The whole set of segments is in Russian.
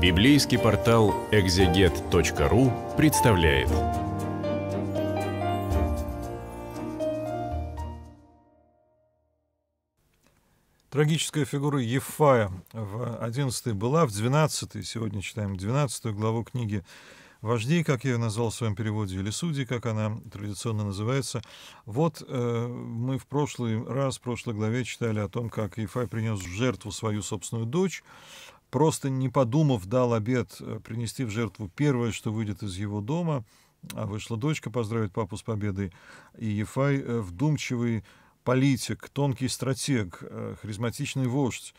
Библейский портал экзегет.ру представляет. Трагическая фигура Ефая в 11 была, в 12 сегодня читаем 12 главу книги «Вождей», как я ее назвал в своем переводе, или «Судей», как она традиционно называется. Вот э, мы в прошлый раз, в прошлой главе читали о том, как Ефай принес в жертву свою собственную дочь, просто не подумав, дал обед э, принести в жертву первое, что выйдет из его дома, а вышла дочка поздравить папу с победой, и Ефай э, вдумчивый политик, тонкий стратег, э, харизматичный вождь,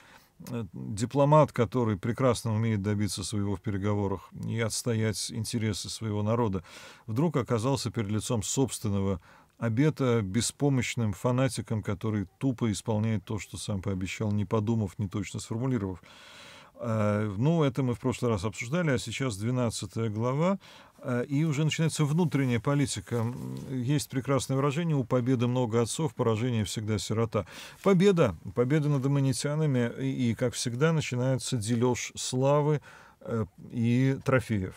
дипломат, который прекрасно умеет добиться своего в переговорах и отстоять интересы своего народа, вдруг оказался перед лицом собственного обета беспомощным фанатиком, который тупо исполняет то, что сам пообещал, не подумав, не точно сформулировав. Э, ну, это мы в прошлый раз обсуждали, а сейчас 12 глава, э, и уже начинается внутренняя политика. Есть прекрасное выражение «у победы много отцов, поражение всегда сирота». Победа, победа над аммонитянами, и, как всегда, начинается дележ славы э, и трофеев.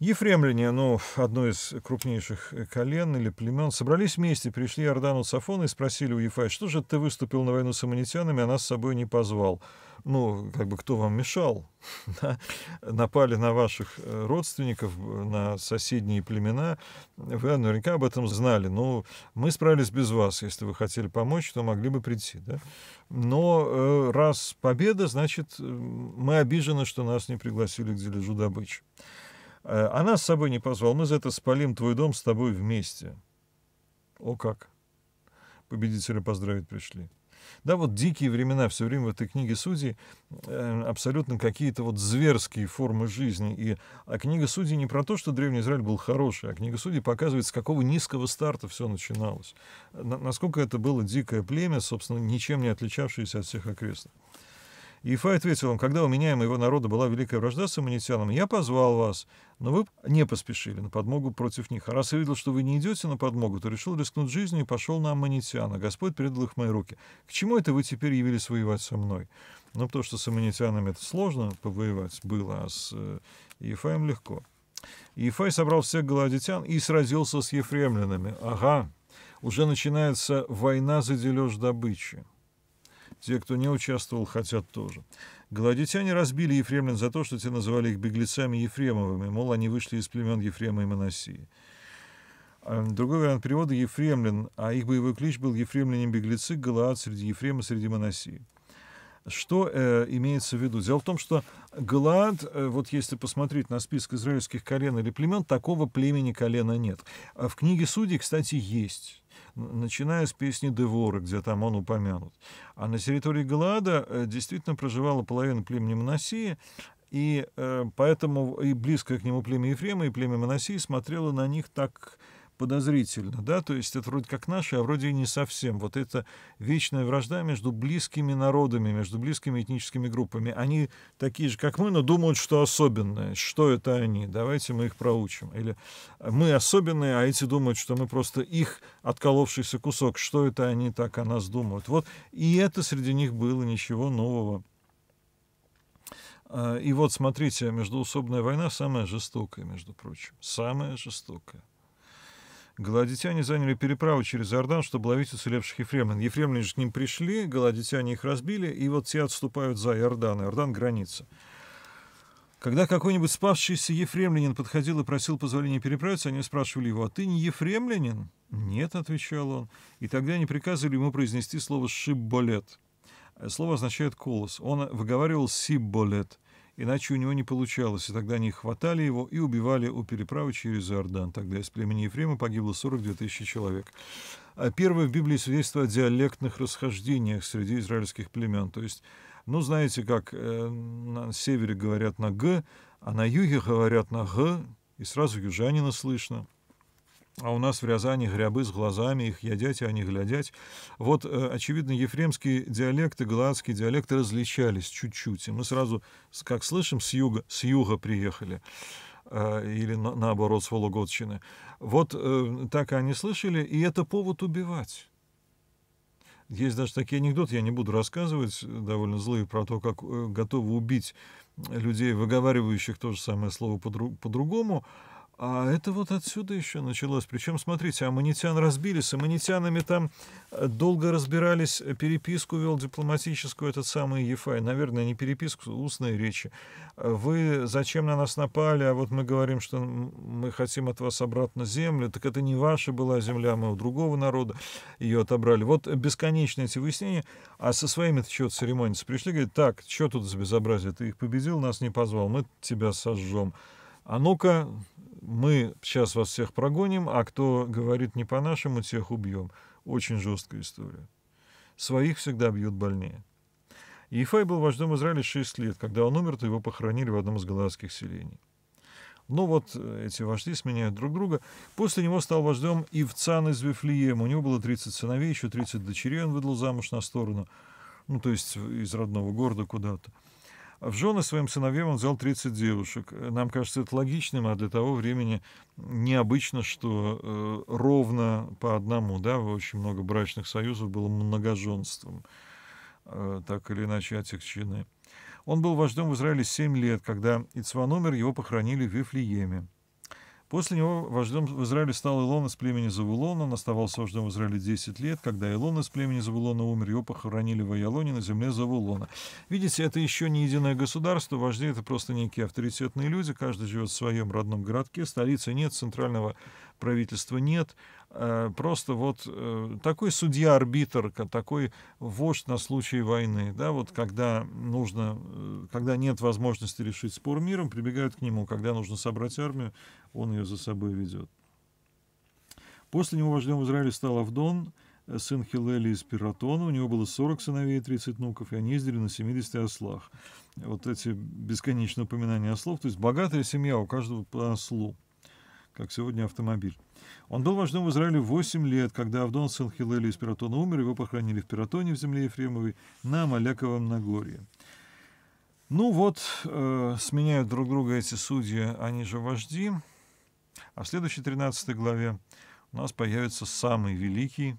Ефремляне, ну, одно из крупнейших э, колен или племен, собрались вместе, пришли Ордану Сафона и спросили у Ефая, что же ты выступил на войну с аммонитянами, а нас с собой не позвал? Ну, как бы кто вам мешал? Напали на ваших э, родственников, на соседние племена. Вы наверняка об этом знали. Ну, мы справились без вас. Если вы хотели помочь, то могли бы прийти. Да? Но э, раз победа, значит, мы обижены, что нас не пригласили к дележу добычи. Она э, а с собой не позвал. Мы за это спалим твой дом с тобой вместе. О как! Победителя поздравить пришли. Да, вот дикие времена, все время в этой книге «Судьи» э, абсолютно какие-то вот зверские формы жизни. И, а книга «Судьи» не про то, что Древний Израиль был хороший, а книга «Судьи» показывает, с какого низкого старта все начиналось. насколько это было дикое племя, собственно, ничем не отличавшееся от всех окрестных. И Ифай ответил им, когда у меня и моего народа была великая вражда с аммонитянами, я позвал вас, но вы не поспешили на подмогу против них. А раз я видел, что вы не идете на подмогу, то решил рискнуть жизнью и пошел на аммонитян, Господь передал их в мои руки. К чему это вы теперь явились воевать со мной? Ну, потому что с аммонитянами это сложно повоевать было, а с Ефаем э, легко. Ефай собрал всех галадитян и сразился с ефремлянами. Ага, уже начинается война за дележ добычи. Те, кто не участвовал, хотят тоже. Голодитяне разбили ефремлян за то, что те называли их беглецами Ефремовыми, мол, они вышли из племен Ефрема и Моносии. А, другой вариант перевода – Ефремлин, а их боевой клич был «Ефремляне-беглецы, Галаад среди Ефрема, среди Моносии». Что э, имеется в виду? Дело в том, что Галаад, э, вот если посмотреть на список израильских колен или племен, такого племени колена нет. А В книге судей, кстати, есть начиная с песни Девора, где там он упомянут. А на территории Глада э, действительно проживала половина племени Моносии, и э, поэтому и близкое к нему племя Ефрема и племя Моносии смотрело на них так подозрительно, да, то есть это вроде как наши, а вроде и не совсем. Вот это вечная вражда между близкими народами, между близкими этническими группами. Они такие же, как мы, но думают, что особенное. Что это они? Давайте мы их проучим. Или мы особенные, а эти думают, что мы просто их отколовшийся кусок. Что это они так о нас думают? Вот и это среди них было ничего нового. А, и вот, смотрите, междуусобная война самая жестокая, между прочим. Самая жестокая. Голодитяне заняли переправу через Иордан, чтобы ловить уцелевших ефремлян. Ефремляне же к ним пришли, голодитяне их разбили, и вот те отступают за Иордан. Иордан — граница. Когда какой-нибудь спасшийся ефремлянин подходил и просил позволения переправиться, они спрашивали его, «А ты не ефремлянин?» «Нет», — отвечал он. И тогда они приказывали ему произнести слово «шибболет». Слово означает «колос». Он выговаривал «сибболет». Иначе у него не получалось, и тогда они хватали его и убивали у переправы через Иордан. Тогда из племени Ефрема погибло 42 тысячи человек. А первое в Библии свидетельство о диалектных расхождениях среди израильских племен. То есть, ну, знаете, как э, на севере говорят на «г», а на юге говорят на «г», и сразу южанина слышно а у нас в Рязани грябы с глазами, их ядять, а они глядят. Вот, э, очевидно, ефремский диалект и галатский диалект различались чуть-чуть. И мы сразу, как слышим, с юга, с юга приехали э, или наоборот с Вологодчины. Вот э, так они слышали, и это повод убивать. Есть даже такие анекдоты, я не буду рассказывать, довольно злые, про то, как готовы убить людей, выговаривающих то же самое слово по-другому. По а это вот отсюда еще началось. Причем, смотрите, аммонитян разбили, с аммонитянами там э, долго разбирались, э, переписку вел дипломатическую этот самый Ефай. Наверное, не переписку, а устные речи. Э, Вы зачем на нас напали, а вот мы говорим, что мы хотим от вас обратно землю. Так это не ваша была земля, мы у другого народа ее отобрали. Вот бесконечные эти выяснения. А со своими чего церемониться пришли, говорят: так, что тут за безобразие? Ты их победил, нас не позвал, мы тебя сожжем а ну-ка, мы сейчас вас всех прогоним, а кто говорит не по-нашему, тех убьем. Очень жесткая история. Своих всегда бьют больнее. Ифай был вождем Израиля 6 лет. Когда он умер, то его похоронили в одном из голландских селений. Но ну вот э, эти вожди сменяют друг друга. После него стал вождем Ивцан из Вифлеема. У него было 30 сыновей, еще 30 дочерей он выдал замуж на сторону. Ну, то есть из родного города куда-то. В жены своим сыновьям он взял 30 девушек. Нам кажется это логичным, а для того времени необычно, что э, ровно по одному, да, очень много брачных союзов было многоженством, э, так или иначе этих чины. Он был вождем в Израиле 7 лет, когда Ицван умер, его похоронили в Вифлееме. После него вождем в Израиле стал Илон из племени Завулона. Он оставался вождем в Израиле 10 лет. Когда Илон из племени Завулона умер, его похоронили в Аялоне на земле Завулона. Видите, это еще не единое государство. Вожди — это просто некие авторитетные люди. Каждый живет в своем родном городке. Столицы нет, центрального правительства нет. Э, просто вот э, такой судья-арбитр, такой вождь на случай войны, да, вот когда нужно, э, когда нет возможности решить спор миром, прибегают к нему, когда нужно собрать армию, он ее за собой ведет. После него вождем в Израиле стал Авдон, сын Хилели из Пиратона, у него было 40 сыновей и 30 внуков, и они ездили на 70 ослах. Вот эти бесконечные упоминания ослов, то есть богатая семья, у каждого по ослу, как сегодня автомобиль. Он был вождем в Израиле 8 лет, когда Авдон сын Хилели из Пиратона умер, его похоронили в Пиратоне в земле Ефремовой на Маляковом Нагорье. Ну вот, э, сменяют друг друга эти судьи, они же вожди. А в следующей 13 главе у нас появится самый великий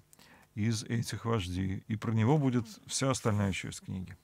из этих вождей. И про него будет вся остальная часть книги.